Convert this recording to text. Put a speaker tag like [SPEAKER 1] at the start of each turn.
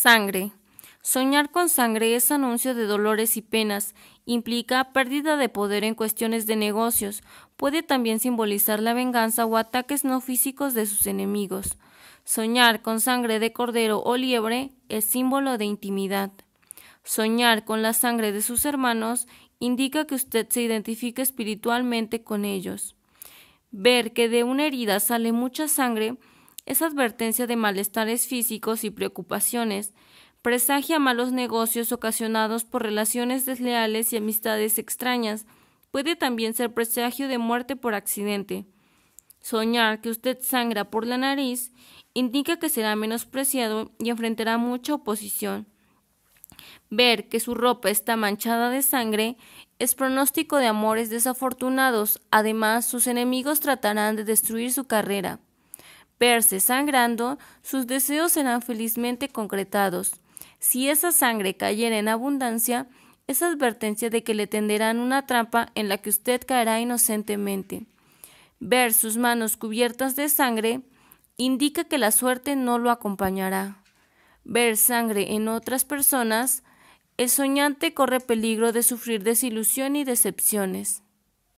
[SPEAKER 1] Sangre. Soñar con sangre es anuncio de dolores y penas, implica pérdida de poder en cuestiones de negocios, puede también simbolizar la venganza o ataques no físicos de sus enemigos. Soñar con sangre de cordero o liebre es símbolo de intimidad. Soñar con la sangre de sus hermanos indica que usted se identifica espiritualmente con ellos. Ver que de una herida sale mucha sangre es advertencia de malestares físicos y preocupaciones, presagia malos negocios ocasionados por relaciones desleales y amistades extrañas, puede también ser presagio de muerte por accidente. Soñar que usted sangra por la nariz indica que será menospreciado y enfrentará mucha oposición. Ver que su ropa está manchada de sangre es pronóstico de amores desafortunados, además sus enemigos tratarán de destruir su carrera verse sangrando, sus deseos serán felizmente concretados. Si esa sangre cayera en abundancia, es advertencia de que le tenderán una trampa en la que usted caerá inocentemente. Ver sus manos cubiertas de sangre indica que la suerte no lo acompañará. Ver sangre en otras personas, el soñante corre peligro de sufrir desilusión y decepciones.